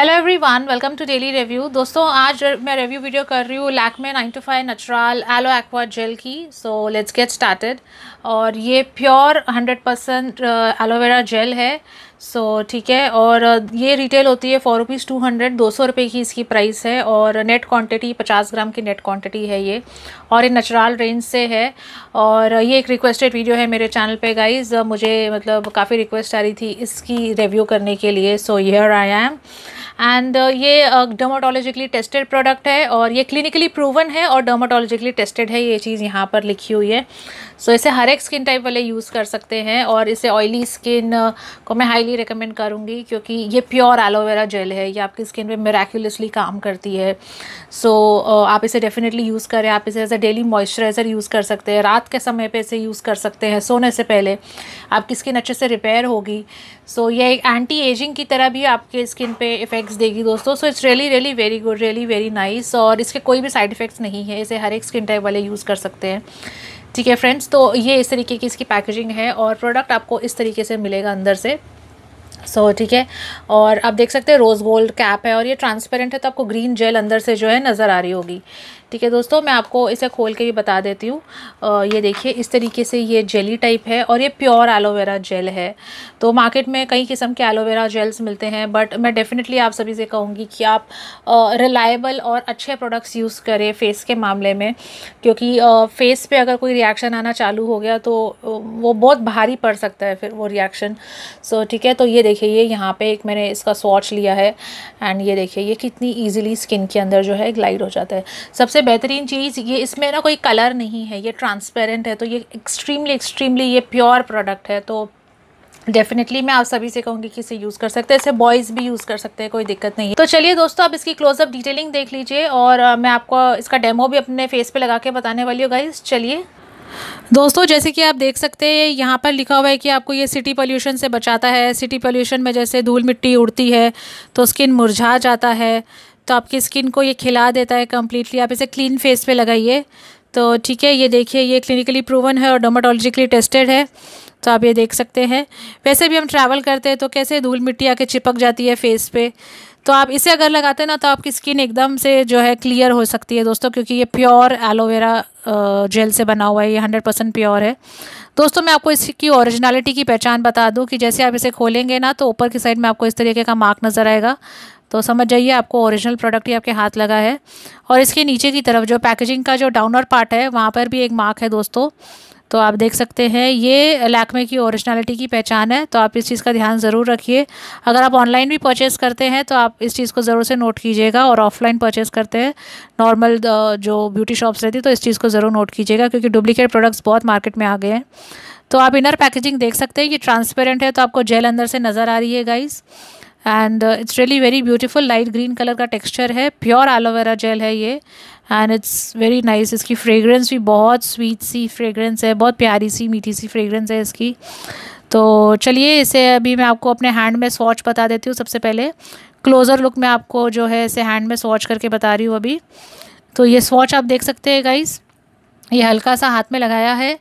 hello everyone welcome to daily review दोस्तों आज मैं रिव्यू वीडियो कर रही हूँ Lakme nine to five natural aloe aqua gel की सो लेट्स गेट स्टार्टेड और ये pure hundred percent aloe vera gel है सो so, ठीक है और ये रिटेल होती है फ़ोर रुपीज़ टू हंड्रेड दो सौ रुपये की इसकी प्राइस है और नेट क्वांटिटी पचास ग्राम की नेट क्वांटिटी है ये और ये नेचुरल रेंज से है और ये एक रिक्वेस्टेड वीडियो है मेरे चैनल पे गाइस मुझे मतलब काफ़ी रिक्वेस्ट आ रही थी इसकी रिव्यू करने के लिए so yeah I am and ये डर्माटोलॉजिकली टेस्टेड प्रोडक्ट है और ये क्लिनिकली प्रूवन है और डर्माटोलॉजिकली टेस्टेड है ये चीज़ यहाँ पर लिखी हुई है सो so, इसे हर एक स्किन टाइप वाले यूज़ कर सकते हैं और इसे ऑयली स्किन को मैं हाईली हाईली रिकमेंड करूँगी क्योंकि ये प्योर एलोवेरा जेल है ये आपकी स्किन पे मेरेक्यूलसली काम करती है सो so, आप इसे डेफिनेटली यूज़ करें आप इसे as a daily moisturiser use कर सकते हैं रात के समय पे इसे यूज़ कर सकते हैं सोने से पहले आपकी स्किन अच्छे से रिपेयर होगी सो so, ये एक एंटी एजिंग की तरह भी आपके स्किन पे इफ़ेक्ट्स देगी दोस्तों so it's really really very good really very nice और इसके कोई भी साइड इफ़ेक्ट्स नहीं है इसे हर एक स्किन टाइप वाले यूज़ कर सकते हैं ठीक है फ्रेंड्स तो ये इस तरीके की इसकी पैकेजिंग है और प्रोडक्ट आपको इस तरीके से मिलेगा अंदर से सो so, ठीक है और आप देख सकते हैं रोज़ गोल्ड कैप है और ये ट्रांसपेरेंट है तो आपको ग्रीन जेल अंदर से जो है नज़र आ रही होगी ठीक है दोस्तों मैं आपको इसे खोल के भी बता देती हूँ ये देखिए इस तरीके से ये जेली टाइप है और ये प्योर एलोवेरा जेल है तो मार्केट में कई किस्म के एलोवेरा जेल्स मिलते हैं बट मैं डेफ़िनेटली आप सभी से कहूँगी कि आप रिलायबल और अच्छे प्रोडक्ट्स यूज़ करें फ़ेस के मामले में क्योंकि फ़ेस पर अगर कोई रिएक्शन आना चालू हो गया तो वो बहुत भारी पड़ सकता है फिर वो रिएक्शन सो ठीक है तो ये देखिए ये यहाँ पर एक मैंने इसका स्वॉच लिया है एंड ये देखिए ये कितनी ईजिली स्किन के अंदर जो है ग्लाइड हो जाता है सबसे सबसे बेहतरीन चीज़ ये इसमें ना कोई कलर नहीं है ये ट्रांसपेरेंट है तो ये एक्सट्रीमली एक्सट्रीमली ये प्योर प्रोडक्ट है तो डेफिनेटली मैं आप सभी से कहूँगी कि इसे यूज़ कर सकते हैं इसे बॉयज़ भी यूज़ कर सकते हैं कोई दिक्कत नहीं है तो चलिए दोस्तों आप इसकी क्लोजअप डिटेलिंग देख लीजिए और मैं आपको इसका डेमो भी अपने फेस पर लगा के बताने वाली हूँ गाइज चलिए दोस्तों जैसे कि आप देख सकते हैं यहाँ पर लिखा हुआ है कि आपको ये सिटी पोल्यूशन से बचाता है सिटी पोल्यूशन में जैसे धूल मिट्टी उड़ती है तो स्किन मुरझा जाता है तो आपकी स्किन को ये खिला देता है कम्प्लीटली आप इसे क्लीन फेस पे लगाइए तो ठीक है ये देखिए ये क्लिनिकली प्रूवन है और डोमाटोलॉजिकली टेस्टेड है तो आप ये देख सकते हैं वैसे भी हम ट्रैवल करते हैं तो कैसे धूल मिट्टी आके चिपक जाती है फेस पे तो आप इसे अगर लगाते हैं ना तो आपकी स्किन एकदम से जो है क्लियर हो सकती है दोस्तों क्योंकि ये प्योर एलोवेरा जेल से बना हुआ है ये हंड्रेड परसेंट प्योर है दोस्तों मैं आपको इसकी ओरिजिनलिटी की पहचान बता दूं कि जैसे आप इसे खोलेंगे ना तो ऊपर की साइड में आपको इस तरीके का मार्क नज़र आएगा तो समझ जाइए आपको ओरिजिनल प्रोडक्ट ही आपके हाथ लगा है और इसके नीचे की तरफ जो पैकेजिंग का जो डाउनर पार्ट है वहाँ पर भी एक मार्क है दोस्तों तो आप देख सकते हैं ये लैकमे की ओरिजिनलिटी की पहचान है तो आप इस चीज़ का ध्यान ज़रूर रखिए अगर आप ऑनलाइन भी परचेज़ करते हैं तो आप इस चीज़ को ज़रूर से नोट कीजिएगा और ऑफलाइन परचेज़ करते हैं नॉर्मल uh, जो ब्यूटी शॉप्स रहती तो इस चीज़ को ज़रूर नोट कीजिएगा क्योंकि डुप्लीकेट प्रोडक्ट्स बहुत मार्केट में आ गए हैं तो आप इनर पैकेजिंग देख सकते हैं ये ट्रांसपेरेंट है तो आपको जेल अंदर से नज़र आ रही है guys and it's really very beautiful light green colour का टेक्सचर है प्योर एलोवेरा जेल है ये एंड इट्स वेरी नाइस इसकी फ्रेगरेंस भी बहुत स्वीट सी फ्रेगरेंस है बहुत प्यारी सी मीठी सी फ्रेगरेंस है इसकी तो चलिए इसे अभी मैं आपको अपने हैंड में स्वॉच बता देती हूँ सबसे पहले क्लोज़र लुक में आपको जो है इसे हैंड में स्वॉच करके बता रही हूँ अभी तो ये स्वॉच आप देख सकते हैं गाइस ये हल्का सा हाथ में लगाया है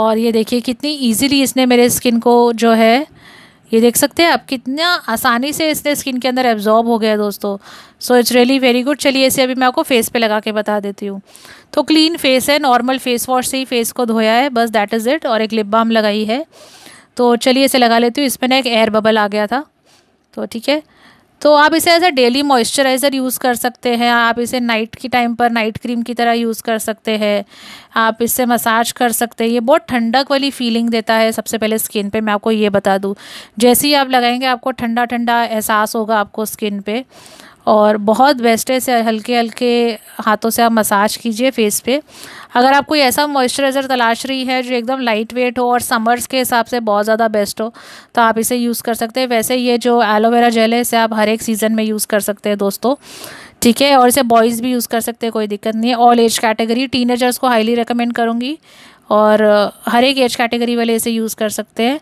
और ये देखिए कितनी इजीली इसने मेरे स्किन को जो है ये देख सकते हैं आप कितना आसानी से इसने स्किन के अंदर एब्जॉर्ब हो गया दोस्तों so it's really very good चलिए इसे अभी मैं आपको फेस पे लगा के बता देती हूँ तो क्लीन फेस है नॉर्मल फेस वॉश से ही फेस को धोया है बस दैट इज़ इट और एक लिप बाम लगाई है तो चलिए इसे लगा लेती हूँ इसमें ना एक एयर बबल आ गया था तो ठीक है तो आप इसे as a daily moisturiser use कर सकते हैं आप इसे नाइट की टाइम पर नाइट क्रीम की तरह यूज़ कर सकते हैं आप इससे मसाज कर सकते हैं ये बहुत ठंडक वाली फीलिंग देता है सबसे पहले स्किन पे मैं आपको ये बता दूँ जैसे ही आप लगाएंगे आपको ठंडा ठंडा एहसास होगा आपको स्किन पर और बहुत बेस्ट है इसे हल्के हल्के हाथों से आप मसाज कीजिए फेस पे अगर आप कोई ऐसा मॉइस्चराइज़र तलाश रही है जो एकदम लाइट वेट हो और समर्स के हिसाब से बहुत ज़्यादा बेस्ट हो तो आप इसे यूज़ कर सकते हैं वैसे ये जो एलोवेरा जेल है इसे आप हर एक सीज़न में यूज़ कर सकते हैं दोस्तों ठीक है और इसे बॉयज़ भी यूज़ कर सकते हैं कोई दिक्कत नहीं है ऑल एज कैटेगरी टीनेजर्स को हाईली रिकमेंड करूँगी और हर एक एज कैटेगरी वाले इसे यूज़ कर सकते हैं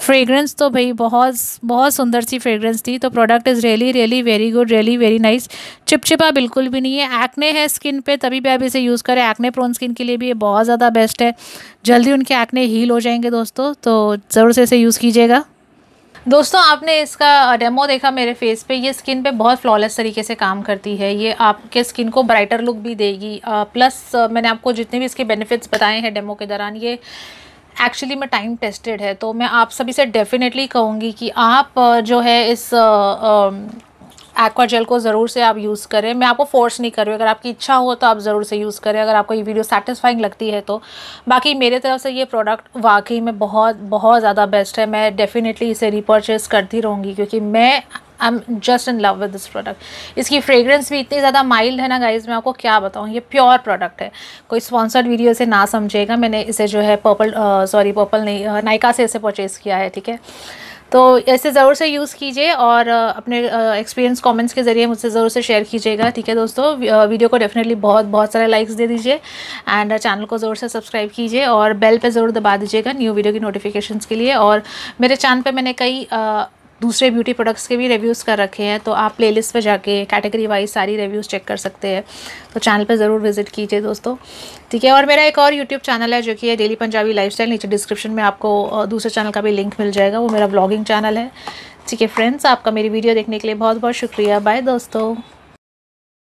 फ्रेगरेंस तो भाई बहुत बहुत सुंदर सी फ्रेगरेंस थी तो product is really really very good really very nice चिपचिपा बिल्कुल भी नहीं है एक्ने है स्किन पे तभी भी आप इसे यूज़ करें एक्ने प्रोन स्किन के लिए भी ये बहुत ज़्यादा बेस्ट है जल्दी उनके एक्ने हील हो जाएंगे दोस्तों तो ज़रूर से इसे यूज़ कीजिएगा दोस्तों आपने इसका डेमो देखा मेरे फेस पे ये स्किन पे बहुत फ्लॉलेस तरीके से काम करती है ये आपके स्किन को ब्राइटर लुक भी देगी प्लस मैंने आपको जितने भी इसके बेनिफिट्स बताए हैं डेमो के दौरान ये एक्चुअली में टाइम टेस्टेड है तो मैं आप सभी से डेफिनेटली कहूँगी कि आप जो है इस एक्वा जेल को ज़रूर से आप यूज़ करें मैं आपको फोर्स नहीं कर रही अगर आपकी इच्छा हो तो आप ज़रूर से यूज़ करें अगर आपको ये वीडियो सेटिस्फाइंग लगती है तो बाकी मेरे तरफ से ये प्रोडक्ट वाकई में बहुत बहुत ज़्यादा बेस्ट है मैं डेफ़िनेटली इसे रिपर्चेज़ करती रहूँगी क्योंकि मैं I am just in love with this product इसकी फ्रेग्रेंस भी इतनी ज़्यादा माइल्ड है ना गाइज मैं आपको क्या बताऊँ ये प्योर प्रोडक्ट है कोई स्पॉन्सर्ड वीडियो से ना समझेगा मैंने इसे जो है पर्पल सॉरी पर्पल नहीं नायका से इसे परचेज़ किया है ठीक है तो ऐसे ज़रूर से यूज़ कीजिए और अपने एक्सपीरियंस कमेंट्स के ज़रिए मुझसे ज़रूर से शेयर कीजिएगा ठीक है दोस्तों वीडियो को डेफिनेटली बहुत बहुत सारे लाइक्स दे दीजिए एंड चैनल को ज़रूर से सब्सक्राइब कीजिए और बेल पे ज़रूर दबा दीजिएगा न्यू वीडियो की नोटिफिकेशंस के लिए और मेरे चैनल पे मैंने कई दूसरे ब्यूटी प्रोडक्ट्स के भी रिव्यूज़ कर रखे हैं तो आप लिस्ट पर जाके कैटेगरी वाइज सारी रिव्यूज़ चेक कर सकते हैं तो चैनल पर ज़रूर विजिट कीजिए दोस्तों ठीक है और मेरा एक और यूट्यूब चैनल है जो कि है डेली पंजाबी स्टाइल नीचे डिस्क्रिप्शन में आपको दूसरे चैनल का भी लिंक मिल जाएगा वो मेरा ब्लॉगिंग चैनल है ठीक है फ्रेंड्स आपका मेरी वीडियो देखने के लिए बहुत बहुत शुक्रिया बाय दोस्तों